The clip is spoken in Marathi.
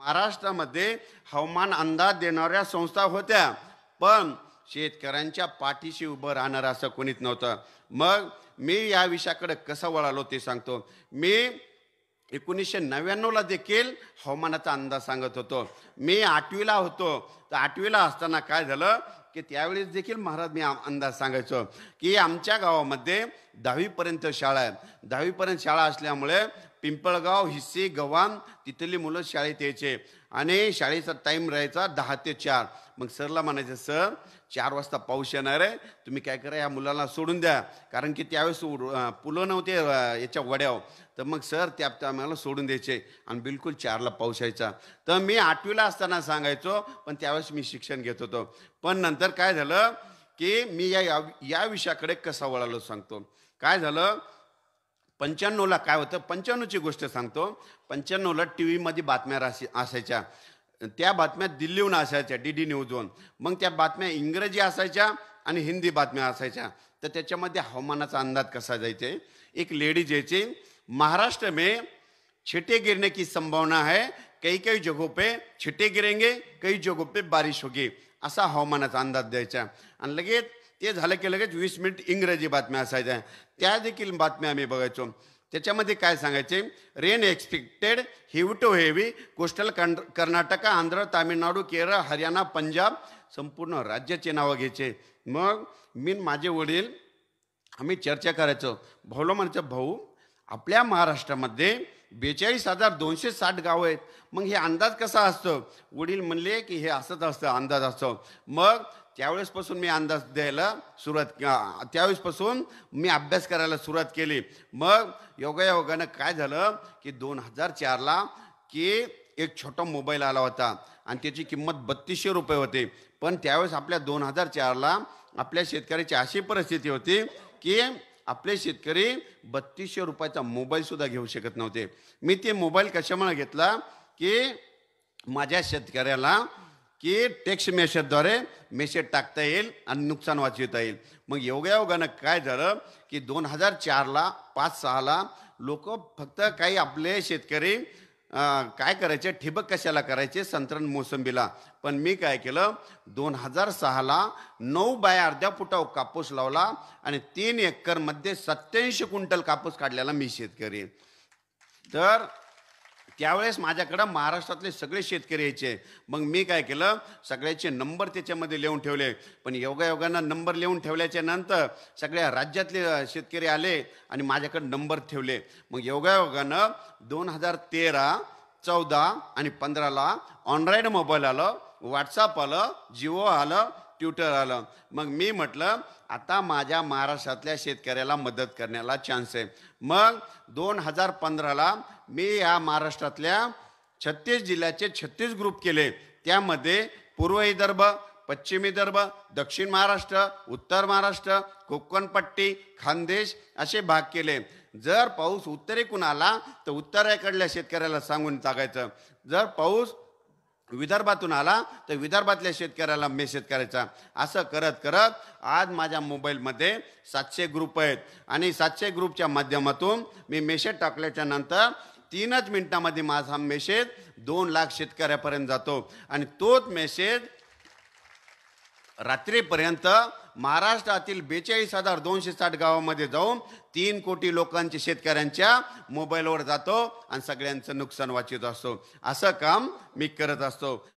महाराष्ट्रामध्ये हवामान अंदाज देणाऱ्या संस्था होत्या पण शेतकऱ्यांच्या पाठीशी उभं राहणार असं कोणीच नव्हतं मग मी या विषयाकडे कसं वळालो ते सांगतो मी एकोणीसशे नव्याण्णवला देखील हवामानाचा अंदाज सांगत होतो मी आठवीला होतो तर आठवीला असताना काय झालं की त्यावेळेस देखील महाराज मी अंदाज सांगायचो की आमच्या गावामध्ये दहावीपर्यंत शाळा आहे दहावीपर्यंत शाळा असल्यामुळे पिंपळगाव हिस्से गव्हाण तिथली मुलं शाळेत यायचे आणि शाळेचा टाईम राहायचा दहा ते चार मग सरला म्हणायचं सर चार वाजता पाऊस येणार आहे तुम्ही काय करा या मुलांना सोडून द्या कारण की त्यावेळेस पुलं नव्हते याच्या वड्याव तर मग सर त्या मला सोडून द्यायचे आणि बिलकुल चारला पाऊस यायचा तर मी आठवीला असताना सांगायचो पण त्यावेळेस मी शिक्षण घेत होतो पण नंतर काय झालं की मी या या विषयाकडे कसा वळालो सांगतो काय झालं पंच्याण्णवला काय होतं पंच्याण्णवची गोष्ट सांगतो पंच्याण्णवला टी व्हीमध्ये बातम्या राशी असायच्या त्या बातम्या दिल्लीहून असायच्या डी डी न्यूजवरून मग त्या बातम्या इंग्रजी असायच्या आणि हिंदी बातम्या असायच्या तर त्याच्यामध्ये हवामानाचा अंदाज कसा जायचे एक लेडीज यायची महाराष्ट्र में छिटे गिरने की संभावना है काही काही जगो पे छिटे गिरेंगे काही जगो पे बारिश होगी असा हवामानाचा अंदाज द्यायचा आणि लगेच ते झालं की लगेच वीस मिनिट इंग्रजी बातम्या असायच्या त्या देखील बातम्या आम्ही बघायचो त्याच्यामध्ये काय सांगायचे rain expected heavy to heavy coastal कं कर्नाटक आंध्र तामिळनाडू केरळ हरियाणा पंजाब संपूर्ण राज्याचे नावं घ्यायचे मग मी माझे वडील आम्ही चर्चा करायचो भाऊला म्हणायचं भाऊ आपल्या महाराष्ट्रामध्ये बेचाळीस हजार दोनशे साठ गावं आहेत मग हे अंदाज कसा असतो वडील म्हणले की हे असंच असतं अंदाज असतो मग त्यावेळेसपासून मी अंदाज द्यायला सुरुवात त्यावेळेसपासून मी अभ्यास करायला सुरुवात केली मग योगायोगानं काय झालं की दोन हजार चारला की एक छोटा मोबाईल आला होता आणि त्याची किंमत बत्तीसशे रुपये होती पण त्यावेळेस आपल्या दोन हजार चारला आपल्या शेतकऱ्याची अशी परिस्थिती होती की आपले शेतकरी बत्तीसशे रुपयाचा मोबाईलसुद्धा घेऊ शकत नव्हते मी ते मोबाईल कशामुळे घेतला की माझ्या शेतकऱ्याला की टेक्स्ट मेसेजद्वारे मेसेज टाकता येईल आणि नुकसान वाचविता येईल मग योगायोगानं काय झालं की दोन हजार चारला पाच सहाला लोक फक्त काही आपले शेतकरी काय करायचे ठिबक कशाला करायचे संत्रण मोसंबीला पण मी काय केलं दोन हजार सहाला नऊ बाय अर्ध्या फुटा कापूस लावला आणि तीन एकरमध्ये सत्याऐंशी क्विंटल कापूस काढलेला मी शेतकरी तर त्यावेळेस माझ्याकडं महाराष्ट्रातले सगळे शेतकरी यायचे मग मी काय केलं सगळ्याचे नंबर त्याच्यामध्ये लिहून ठेवले पण योगायोगानं नंबर लिहून ठेवल्याच्या नंतर सगळ्या राज्यातले शेतकरी आले आणि माझ्याकडं नंबर ठेवले मग योगायोगानं दोन हजार तेरा चौदा आणि पंधराला ऑनलाईन मोबाईल आलं व्हॉट्सअप आलं जिओ आलं ट्युटर आलं मग मी म्हटलं आता माझ्या महाराष्ट्रातल्या शेतकऱ्याला मदत करण्याला चान्स आहे मग दोन हजार पंधराला मी या महाराष्ट्रातल्या छत्तीस जिल्ह्याचे छत्तीस ग्रुप केले त्यामध्ये पूर्व विदर्भ पश्चिम विदर्भ दक्षिण महाराष्ट्र उत्तर महाराष्ट्र कोकणपट्टी खानदेश असे भाग केले जर पाऊस उत्तरेकून आला तर उत्तरेकडल्या शेतकऱ्याला सांगून टाकायचं जर पाऊस विदर्भातून आला तर विदर्भातल्या शेतकऱ्याला मेसेज करायचा असं करत करत आज माझ्या मोबाईलमध्ये सातशे ग्रुप आहेत आणि सातशे ग्रुपच्या माध्यमातून मी मेसेज टाकल्याच्या नंतर तीनच मिनटामध्ये माझा मेसेज दोन लाख शेतकऱ्यापर्यंत जातो आणि तोच मेसेज रात्रीपर्यंत महाराष्ट्रातील बेचाळीस हजार दोनशे साठ गावामध्ये जाऊन तीन कोटी लोकांच्या शेतकऱ्यांच्या मोबाईलवर जातो आणि सगळ्यांचं नुकसान वाचित असतो असं काम मी करत असतो